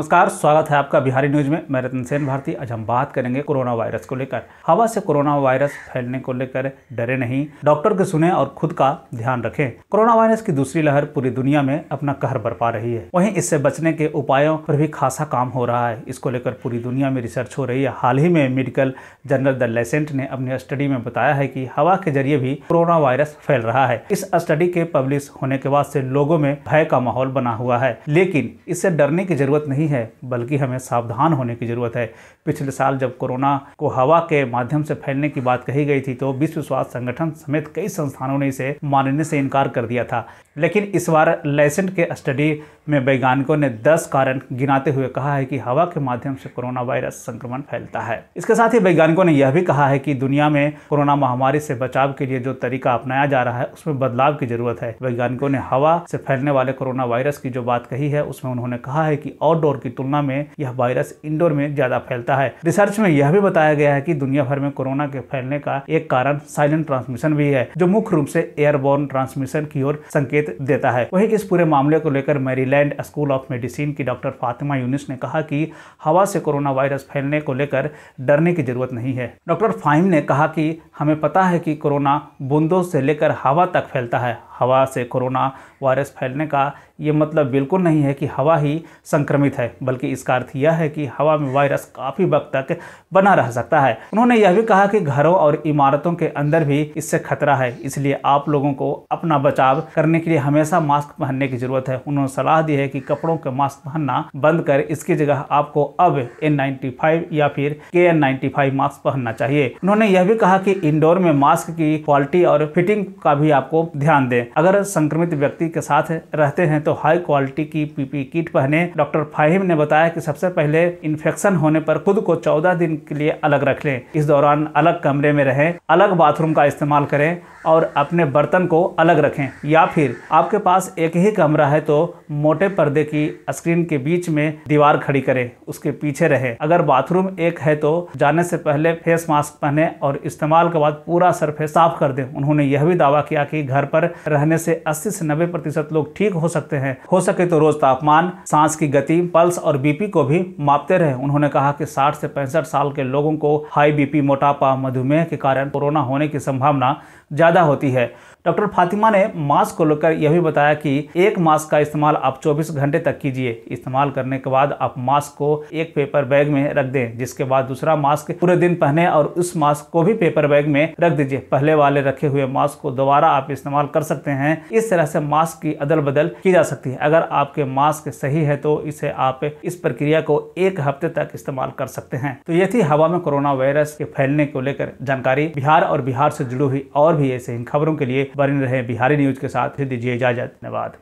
नमस्कार स्वागत है आपका बिहारी न्यूज में मैं रतन सेन भारती आज हम बात करेंगे कोरोना वायरस को लेकर हवा से कोरोना वायरस फैलने को लेकर डरे नहीं डॉक्टर के सुने और खुद का ध्यान रखें कोरोना वायरस की दूसरी लहर पूरी दुनिया में अपना कहर बरपा रही है वहीं इससे बचने के उपायों पर भी खासा काम हो रहा है इसको लेकर पूरी दुनिया में रिसर्च हो रही है हाल ही में मेडिकल जनरल द लेसेंट ने अपनी स्टडी में बताया है की हवा के जरिए भी कोरोना वायरस फैल रहा है इस स्टडी के पब्लिश होने के बाद से लोगों में भय का माहौल बना हुआ है लेकिन इससे डरने की जरूरत नहीं है बल्कि हमें सावधान होने की ज़रूरत है पिछले साल जब कोरोना को हवा के माध्यम से फैलने की बात कही गई थी तो विश्व स्वास्थ्य संगठन समेत कई संस्थानों ने इसे मानने से इनकार कर दिया था लेकिन इस बार लेसेंट के स्टडी में वैज्ञानिकों ने 10 कारण गिनाते हुए कहा है कि हवा के माध्यम से कोरोना वायरस संक्रमण फैलता है इसके साथ ही वैज्ञानिकों ने यह भी कहा है कि दुनिया में कोरोना महामारी से बचाव के लिए जो तरीका अपनाया जा रहा है उसमें बदलाव की जरूरत है वैज्ञानिकों ने हवा से फैलने वाले कोरोना वायरस की जो बात कही है उसमें उन्होंने कहा है की आउटडोर की तुलना में यह वायरस इंडोर में ज्यादा फैलता है रिसर्च में यह भी बताया गया है की दुनिया भर में कोरोना के फैलने का एक कारण साइलेंट ट्रांसमिशन भी है जो मुख्य रूप से एयरबोर्न ट्रांसमिशन की ओर संकेत देता है वहीं इस पूरे मामले को लेकर मेरीलैंड स्कूल ऑफ मेडिसिन की डॉक्टर फातिमा यूनिस ने कहा कि हवा से कोरोना वायरस फैलने को लेकर डरने की जरूरत नहीं है डॉक्टर फाइम ने कहा कि हमें पता है कि कोरोना बूंदों से लेकर हवा तक फैलता है हवा से कोरोना वायरस फैलने का ये मतलब बिल्कुल नहीं है कि हवा ही संक्रमित है बल्कि इसका अर्थ यह है कि हवा में वायरस काफ़ी वक्त तक बना रह सकता है उन्होंने यह भी कहा कि घरों और इमारतों के अंदर भी इससे खतरा है इसलिए आप लोगों को अपना बचाव करने के लिए हमेशा मास्क पहनने की जरूरत है उन्होंने सलाह दी है कि कपड़ों के मास्क पहनना बंद कर इसकी जगह आपको अब एन या फिर के एन मास्क पहनना चाहिए उन्होंने यह भी कहा कि इंडोर में मास्क की क्वालिटी और फिटिंग का भी आपको ध्यान दें अगर संक्रमित व्यक्ति के साथ रहते हैं तो हाई क्वालिटी की पीपी किट पहने डॉक्टर फाहिम ने बताया कि सबसे पहले इन्फेक्शन होने पर खुद को चौदह दिन के लिए अलग रख लें इस दौरान अलग कमरे में रहें अलग बाथरूम का इस्तेमाल करें और अपने बर्तन को अलग रखें या फिर आपके पास एक ही कमरा है तो मोटे पर्दे की स्क्रीन के बीच में दीवार खड़ी करें उसके पीछे रहे अगर बाथरूम एक है तो जाने से पहले फेस मास्क पहने और इस्तेमाल के बाद पूरा सरफेस साफ कर दें उन्होंने यह भी दावा किया कि घर पर रह रहने से 80 से 90 प्रतिशत लोग ठीक हो सकते हैं हो सके तो रोज तापमान सांस की गति पल्स और बीपी को भी मापते रहे उन्होंने कहा कि 60 से पैंसठ साल के लोगों को हाई बीपी मोटापा मधुमेह के कारण कोरोना होने की संभावना ज़्यादा होती है डॉक्टर फातिमा ने मास्क को लेकर यह भी बताया कि एक मास्क का इस्तेमाल आप 24 घंटे तक कीजिए इस्तेमाल करने के बाद आप मास्क को एक पेपर बैग में रख दें जिसके बाद दूसरा मास्क पूरे दिन पहने और उस मास्क को भी पेपर बैग में रख दीजिए पहले वाले रखे हुए मास्क को दोबारा आप इस्तेमाल कर सकते हैं इस तरह से मास्क की अदल बदल की जा सकती है अगर आपके मास्क सही है तो इसे आप इस प्रक्रिया को एक हफ्ते तक इस्तेमाल कर सकते हैं तो ये थी हवा में कोरोना वायरस के फैलने को लेकर जानकारी बिहार और बिहार से जुड़ी हुई और भी ऐसे इन खबरों के लिए बने रहें बिहारी न्यूज़ के साथ दीजिए इजाज़त धन्यवाद